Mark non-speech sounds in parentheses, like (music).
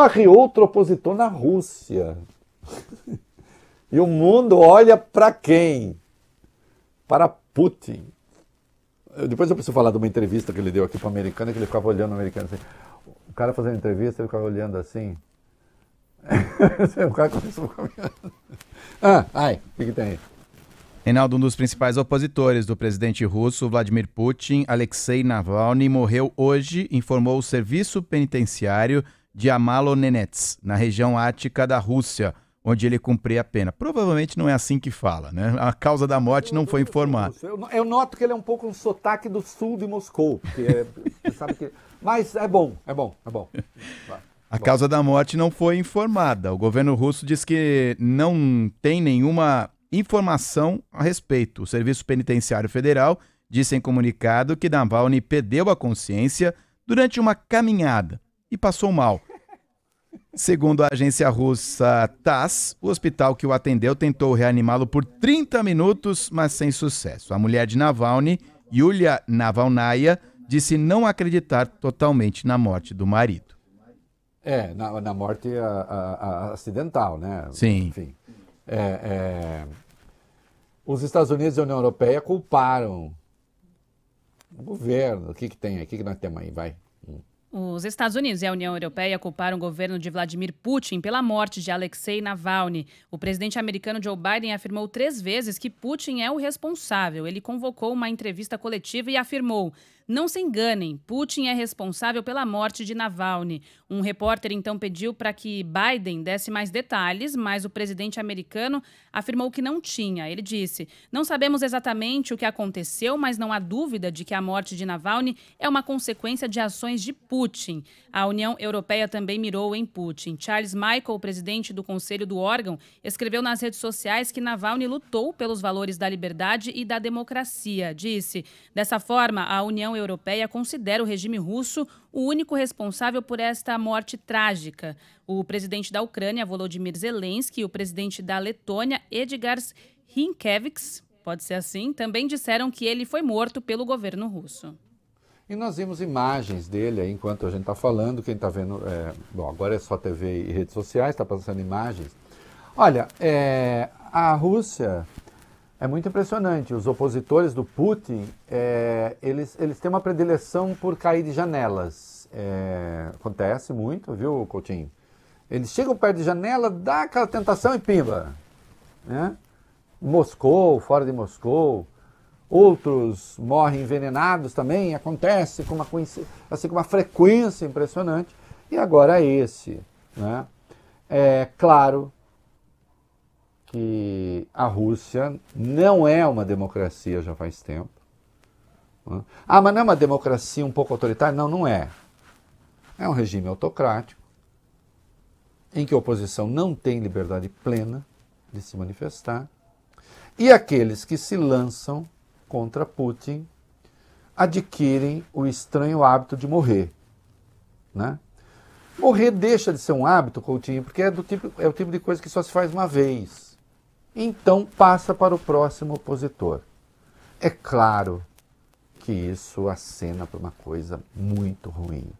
morre outro opositor na Rússia. (laughs) E o mundo olha para quem? Para Putin. Eu, depois eu preciso falar de uma entrevista que ele deu aqui para o americano, que ele ficava olhando o americano assim. O cara fazendo entrevista, ele ficava olhando assim. (laughs) o cara começou caminhando. Ah, ai, o que, que tem aí? Reinaldo, um dos principais opositores do presidente russo Vladimir Putin, Alexei Navalny, morreu hoje, informou o Serviço Penitenciário de Amalonenets, na região ática da Rússia, onde ele cumpria a pena. Provavelmente não é assim que fala, né? A causa da morte não foi informada. Eu, noto que ele é um pouco um sotaque do sul de Moscou, é, (laughs) sabe que... mas é bom, é bom, é bom. A causa da morte não foi informada. O governo russo diz que não tem nenhuma informação a respeito. O Serviço Penitenciário Federal disse em comunicado que Navalny perdeu a consciência durante uma caminhada e passou mal. Segundo a agência russa TASS, o hospital que o atendeu tentou reanimá-lo por 30 minutos, mas sem sucesso. A mulher de Navalny, Yulia Navalnaya, disse não acreditar totalmente na morte do marido. É, na, na morte a, a, a acidental, né? Sim. Enfim. É, é... Os Estados Unidos e a União Europeia culparam o governo. O que, que tem aí? O que, que nós temos aí? Vai. Hum. Os Estados Unidos e a União Europeia culparam o governo de Vladimir Putin pela morte de Alexei Navalny. O presidente americano Joe Biden afirmou três vezes que Putin é o responsável. Ele convocou uma entrevista coletiva e afirmou: Não se enganem, Putin é responsável pela morte de Navalny. Um repórter então pediu para que Biden desse mais detalhes, mas o presidente americano afirmou que não tinha. Ele disse: Não sabemos exatamente o que aconteceu, mas não há dúvida de que a morte de Navalny é uma consequência de ações de Putin Putin. A União Europeia também mirou em Putin. Charles Michael, presidente do Conselho do órgão, escreveu nas redes sociais que Navalny lutou pelos valores da liberdade e da democracia. Disse: dessa forma, a União Europeia considera o regime russo o único responsável por esta morte trágica. O presidente da Ucrânia, Volodymyr Zelensky, e o presidente da Letônia, Edgars Rinkevics, pode ser assim, também disseram que ele foi morto pelo governo russo. E nós vimos imagens dele aí enquanto a gente está falando. Quem está vendo. É, bom, agora é só TV e redes sociais, está passando imagens. Olha, é, a Rússia é muito impressionante. Os opositores do Putin, é, eles, eles têm uma predileção por cair de janelas. É, acontece muito, viu, Coutinho? Eles chegam perto de janela, dá aquela tentação e pimba. Né? Moscou, fora de Moscou outros morrem envenenados também, acontece com uma, assim, com uma frequência impressionante, e agora esse. Né? É claro que a Rússia não é uma democracia já faz tempo. Né? Ah, mas não é uma democracia um pouco autoritária? Não, não é. É um regime autocrático em que a oposição não tem liberdade plena de se manifestar e aqueles que se lançam contra Putin adquirem o estranho hábito de morrer. Né? Morrer deixa de ser um hábito, Coutinho, porque é, do tipo, é o tipo de coisa que só se faz uma vez. Então passa para o próximo opositor. É claro que isso acena para uma coisa muito ruim.